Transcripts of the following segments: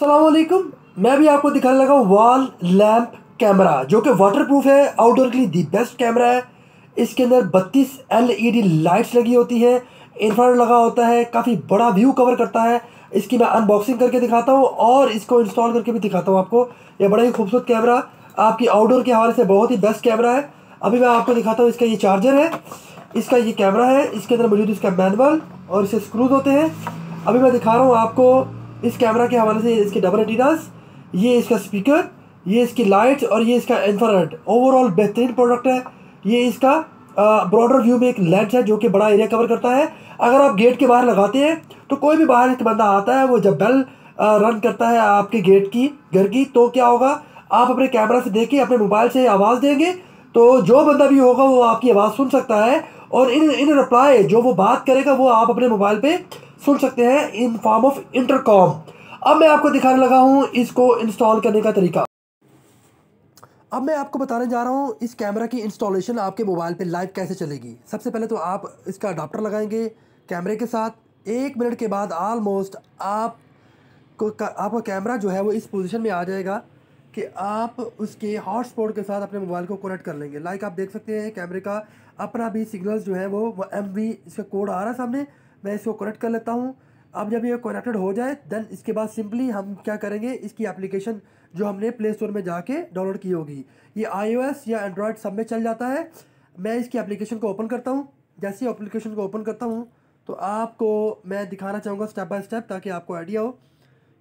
सलामकुम मैं भी आपको दिखाने लगा हूँ वॉल लैम्प कैमरा जो कि वाटर प्रूफ है आउटडोर के लिए दी बेस्ट कैमरा है इसके अंदर 32 एलईडी लाइट्स लगी होती हैं इन्फ्रारेड लगा होता है काफ़ी बड़ा व्यू कवर करता है इसकी मैं अनबॉक्सिंग करके दिखाता हूँ और इसको इंस्टॉल करके भी दिखाता हूँ आपको यह बड़ा ही खूबसूरत कैमरा आपकी आउटडोर के हवाले से बहुत ही बेस्ट कैमरा है अभी मैं आपको दिखाता हूँ इसका ये चार्जर है इसका ये कैमरा है इसके अंदर मौजूद इसका मैनुअल और इससे स्क्रूज होते हैं अभी मैं दिखा रहा हूँ आपको इस कैमरा के हवाले से इसके डबल एटीनास ये इसका स्पीकर ये इसकी लाइट और ये इसका इन्फ्रारेड ओवरऑल बेहतरीन प्रोडक्ट है ये इसका ब्रॉडर व्यू में एक लेंस है जो कि बड़ा एरिया कवर करता है अगर आप गेट के बाहर लगाते हैं तो कोई भी बाहर एक बंदा आता है वो जब बेल रन करता है आपके गेट की घर की तो क्या होगा आप अपने कैमरा से देखें अपने मोबाइल से आवाज़ देंगे तो जो बंदा भी होगा वो आपकी आवाज़ सुन सकता है और इन इन रिप्लाई जो वो बात करेगा वो आप अपने मोबाइल पर सुन सकते हैं इन फॉर्म ऑफ इंटरकॉम अब मैं आपको दिखाने लगा हूं इसको इंस्टॉल करने का तरीका अब मैं आपको बताने जा रहा हूँ इस कैमरा की इंस्टॉलेशन आपके मोबाइल पे लाइव कैसे चलेगी सबसे पहले तो आप इसका अडाप्टर लगाएंगे कैमरे के साथ एक मिनट के बाद आलमोस्ट आप को आपका कैमरा जो है वो इस पोजीशन में आ जाएगा कि आप उसके हॉटस्पॉट के साथ अपने मोबाइल को कनेक्ट कर लेंगे लाइक आप देख सकते हैं कैमरे का अपना भी सिग्नल जो है वो एम वी इसका कोड आ रहा है सामने मैं इसको कनेक्ट कर लेता हूँ अब जब ये कनेक्टेड हो जाए देन इसके बाद सिंपली हम क्या करेंगे इसकी एप्लीकेशन जो हमने प्ले स्टोर में जाके डाउनलोड की होगी ये आईओएस या एंड्रॉयड सब में चल जाता है मैं इसकी एप्लीकेशन को ओपन करता हूँ जैसे ही एप्लीकेशन को ओपन करता हूँ तो आपको मैं दिखाना चाहूँगा स्टेप बाय स्टेप ताकि आपको आइडिया हो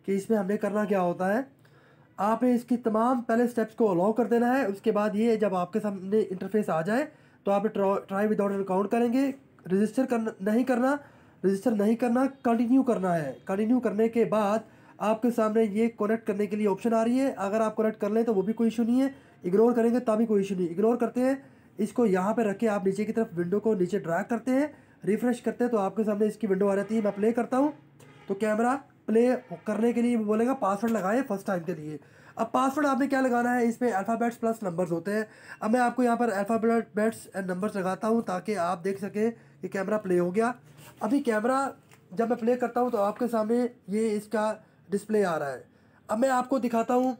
कि इसमें हमने करना क्या होता है आपने इसकी तमाम पहले स्टेप्स को अलाउ कर देना है उसके बाद ये जब आपके सामने इंटरफेस आ जाए तो आप ट्राई विदाउट अकाउंट करेंगे रजिस्टर कर नहीं करना रजिस्टर नहीं करना कंटिन्यू करना है कंटिन्यू करने के बाद आपके सामने ये कनेक्ट करने के लिए ऑप्शन आ रही है अगर आप कनेक्ट कर लें तो वो भी कोई इशू नहीं है इग्नोर करेंगे तभी तो कोई इशू नहीं इग्नोर करते हैं इसको यहाँ पे रख के आप नीचे की तरफ विंडो को नीचे ड्रैग करते हैं रिफ्रेश करते हैं तो आपके सामने इसकी विंडो आ जाती है मैं प्ले करता हूँ तो कैमरा प्ले करने के लिए बोलेगा पासवर्ड लगाएं फर्स्ट टाइम के लिए अब पासवर्ड आपने क्या लगाना है इसमें अल्फ़ाबेट्स प्लस नंबर्स होते हैं अब मैं आपको यहाँ पर अल्फ़ाबेट्स एंड नंबर्स लगाता हूँ ताकि आप देख सकें कि कैमरा प्ले हो गया अभी कैमरा जब मैं प्ले करता हूँ तो आपके सामने ये इसका डिस्प्ले आ रहा है अब मैं आपको दिखाता हूँ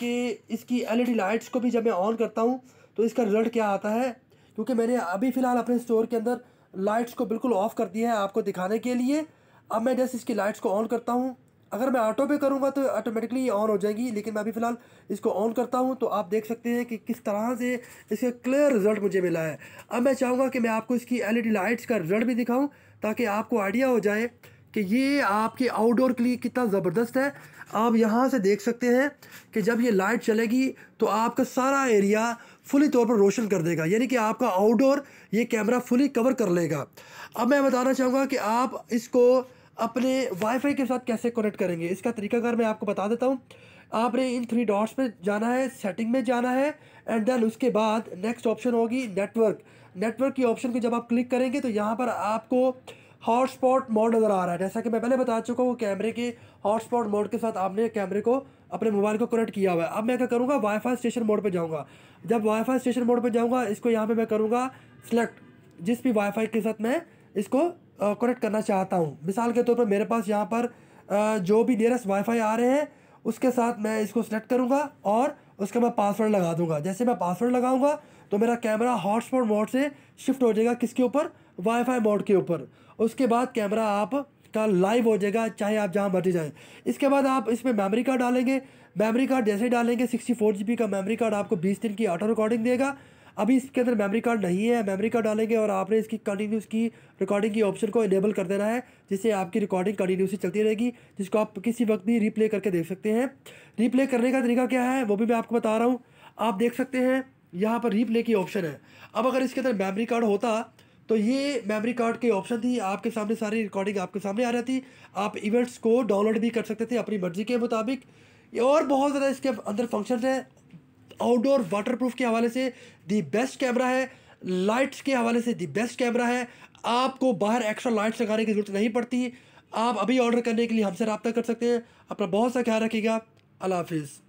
कि इसकी एलईडी लाइट्स e को भी जब मैं ऑन करता हूँ तो इसका रिजल्ट क्या आता है क्योंकि मैंने अभी फ़िलहाल अपने स्टोर के अंदर लाइट्स को बिल्कुल ऑफ़ कर दिया है आपको दिखाने के लिए अब मैं जैसे इसकी लाइट्स को ऑन करता हूँ अगर मैं ऑटो पे करूँगा तो ऑटोमेटिकली ये ऑन हो जाएगी लेकिन मैं अभी फ़िलहाल इसको ऑन करता हूँ तो आप देख सकते हैं कि किस तरह से इसका क्लियर रिजल्ट मुझे मिला है अब मैं चाहूँगा कि मैं आपको इसकी एलईडी लाइट्स का रिजल्ट भी दिखाऊँ ताकि आपको आइडिया हो जाए कि ये आपके आउटडोर के लिए कितना ज़बरदस्त है आप यहाँ से देख सकते हैं कि जब ये लाइट चलेगी तो आपका सारा एरिया फुली तौर पर रोशन कर देगा यानी कि आपका आउटडोर ये कैमरा फुली कवर कर लेगा अब मैं बताना चाहूँगा कि आप इसको अपने वाईफाई के साथ कैसे कनेक्ट करेंगे इसका तरीकाकार मैं आपको बता देता हूँ आपने इन थ्री डॉट्स पे जाना है सेटिंग में जाना है एंड देन उसके बाद नेक्स्ट ऑप्शन होगी नेटवर्क नेटवर्क की ऑप्शन को जब आप क्लिक करेंगे तो यहाँ पर आपको हॉटस्पॉट मोड नज़र आ रहा है जैसा कि मैं पहले बता चुका हूँ कैमरे के हॉटस्पॉट मोड के साथ आपने कैमरे को अपने मोबाइल को कनेक्ट किया हुआ है अब मैं क्या करूँगा वाईफाई स्टेशन मोड पर जाऊँगा जब वाईफाई स्टेशन मोड पर जाऊँगा इसको यहाँ पर मैं करूँगा सिलेक्ट जिस भी वाईफाई के साथ मैं इसको कनेक्ट करना चाहता हूँ मिसाल के तौर पर मेरे पास यहाँ पर जो भी नियरेस्ट वाईफाई आ रहे हैं उसके साथ मैं इसको सेलेक्ट करूँगा और उसका मैं पासवर्ड लगा दूंगा जैसे मैं पासवर्ड लगाऊँगा तो मेरा कैमरा हॉटस्पॉट मोड से शिफ्ट हो जाएगा किसके ऊपर वाईफाई मोड के ऊपर उसके बाद कैमरा आप का लाइव हो जाएगा चाहे आप जहाँ मर्जी जाएँ इसके बाद आप इसमें मेमोरी कार्ड डालेंगे मेमोरी कार्ड जैसे ही डालेंगे सिक्सटी फोर जी बी का मेमोरी कार्ड आपको बीस दिन की ऑटो रिकॉर्डिंग देगा अभी इसके अंदर मेमोरी कार्ड नहीं है मेमोरी कार्ड डालेंगे और आपने इसकी कंटिन्यूस की रिकॉर्डिंग की ऑप्शन को इनेबल कर देना है जिससे आपकी रिकॉर्डिंग कंटिन्यूसली चलती रहेगी जिसको आप किसी वक्त भी रीप्ले करके देख सकते हैं रीप्ले करने का तरीका क्या है वो भी मैं आपको बता रहा हूँ आप देख सकते हैं यहाँ पर रीप्ले की ऑप्शन है अब अगर इसके अंदर मेमरी कार्ड होता तो ये मेमोरी कार्ड की ऑप्शन थी आपके सामने सारी रिकॉर्डिंग आपके सामने आ रही थी आप इवेंट्स को डाउनलोड भी कर सकते थे अपनी मर्ज़ी के मुताबिक और बहुत ज़्यादा इसके अंदर फंक्शन है आउटडोर वाटरप्रूफ के हवाले से दी बेस्ट कैमरा है लाइट्स के हवाले से दी बेस्ट कैमरा है आपको बाहर एक्स्ट्रा लाइट्स लगाने की ज़रूरत नहीं पड़ती आप अभी ऑर्डर करने के लिए हमसे रबता कर सकते हैं अपना बहुत सा ख्याल रखिएगा अल्लाह हाफिज़